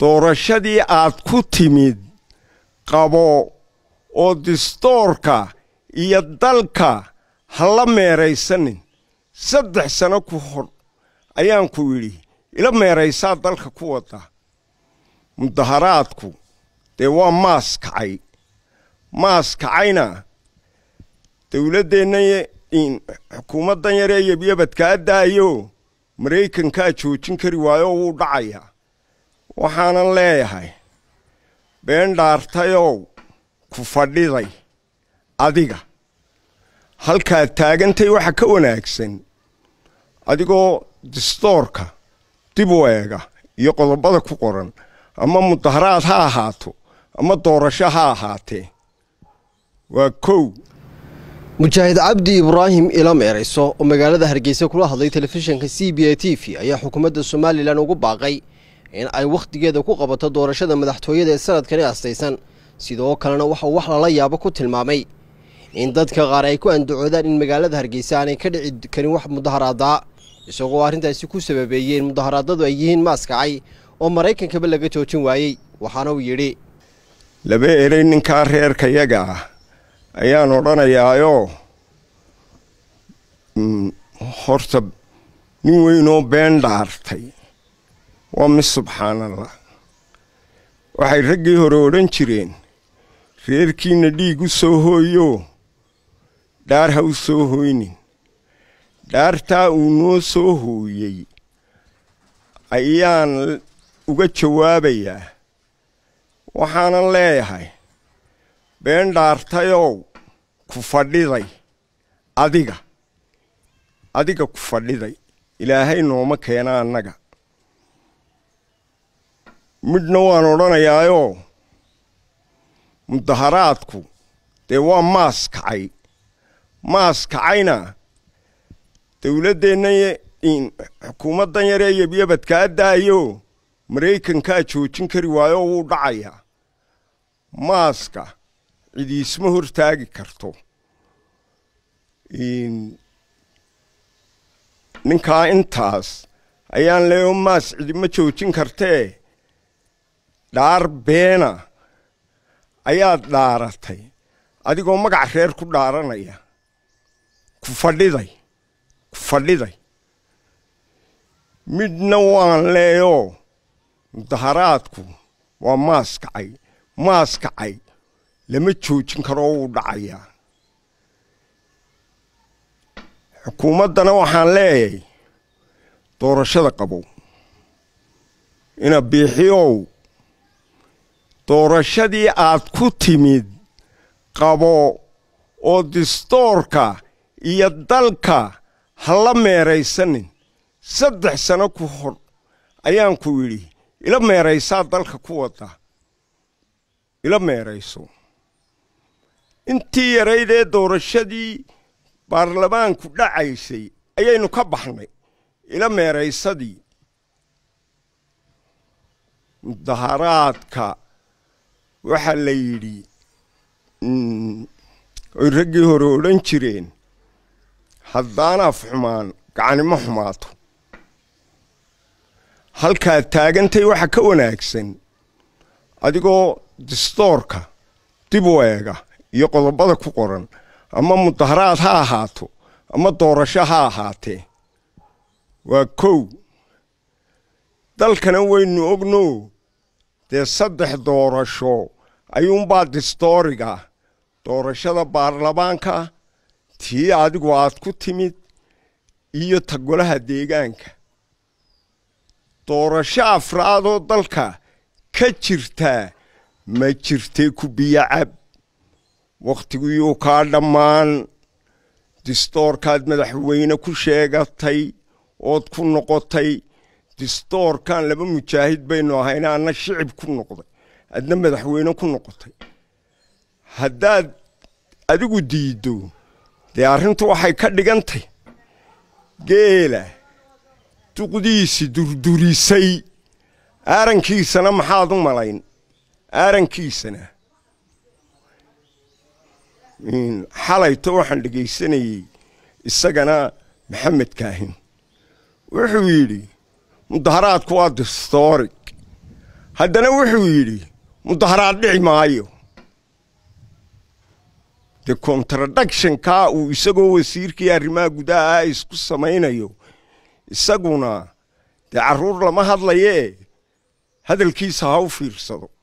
doorashadii aad ku timid qabo oo distoorka iyo dalka hala meeraysanin saddex sano ku hor ayaan ku yidhi ila meeraysaa dalka ku wada mudaharaadku dee waa maas kacay maas kacayna dowladdeenna xukuumaddan yaree yebyabadkaa addaayo maraykankaa joojin kari waayo wuu dhacayaa waxaanan leeyahay been dhaartayow ku fadhiday adiga halkaad taagantay waxa ka wanaagsan adigoo distoorka dib u eega iyo qodobada ku qoran ama mudaharaad ha ahaato ama doorasho ha ahaatee waa kow mujaahid cabdi ibraahim ilam erayso oo magaalada hargeysa kula hadlay telefishinka c b a t v ayaa xukuumadda somalilan ugu baaqay in ay wakhtigeeda ku qabato doorashada madaxtooyada ee sanadkani aastaysan sidoo kalena waxa wax lala yaabo ku tilmaamay in dadka qaar ay ku andacoodaan in magaalada hargeysa aanay ka dhici karin wax mudaharaadaa isagoo arrintaasi ku sababeeyey in mudaharaadadu ay yihiin maaskacay oo maraykankaba laga joojin waayey waxaana uu yidhi laba eray ninkaa reerkayaga ah ayaan odhanayaayoo mm, horta nin weynoo been dhaartay waa mis subxaanallah waxay raggii hore odhan jireen reerkiina dhiig u soo hooyo dhaar ha u soo hoynin dhaartaa uu noo soo hooyey ayaan uga jawaabayaa waxaanan leeyahay been dhaartayow ku fadhiday adiga adiga ku fadhiday ilaahay nooma keena annaga midhna waan odhanayaayoo mudaharaadku dee waa maas kacay maas kacayna dowladdeenna xukuumaddan yaree yebyabadkaa daayo maraykankaa joojin kari waayoo wuu dhacayaa maaska cidi isma hortaagi karto ninkaa intaas ayaan leeyo maas cidima joojin kartee dhaar beena ayaad dhaaratay adigoo magac reer ku dhaaranaya ku fadhiday ku fadhiday midna waan leeyoo mudaharaadku waa maaskacay maaskacay lama joojin karoo wuu dhacayaa xukuumaddana waxaan leeyahay doorashada qabow ina biixiyow doorashadii aad ku timid qabo oo distoorka iyo dalka hala meeraysanin saddex sano ku hor ayaan ku yidhi ila meeraysaa dalka ku wada ila meerayso intii yaraydee doorashadii baarlamaanku dhacaysay ayaynu ka baxnay ila meeraysadii mudaharaadka waxaa la yidhi oy hmm, raggii hore odhan jireen haddaanaaf xumaan gacanimo xumaato halkaad taagantay waxa ka wanaagsan adigoo distoorka dib u eega iyo qodobada ku qoran ama mudaharaad ha ahaato ama doorasho ha ahaatee waa kow dalkana waynu ogno dee saddex doorasho ayuunbaa distooriga doorashada baarlamaanka tii adigu aad ku timid iyo ta golaha deegaanka doorasho afraadoo dalka ka jirtaa ma jirtay ku biyacab cab kaa dhammaan distoorkaad madaxweyne ku sheegatay ood ku noqotay distoorkan laba mujaahid baynu ahayna adna shicib ku noqday adna madaxweyne ku noqotay haddaad adigu diiddo dee arrintu waxay ka dhigantay geela duqdiisi durdurisay aarankiisana maxaad u malayn aarankiisana xalayto waxaan dhegaysanayey isagana maxamed kaahin wuxuu yidhi mudaharaadku waa distooric haddana wuxuu yidhi mudaharaad dhici maayo de contradictionkaa uu isagoo wasiirkii arrimaha gudaha ah isku samaynayo isaguna dee caruur lama hadlayee hadalkiisa ha u fiirsado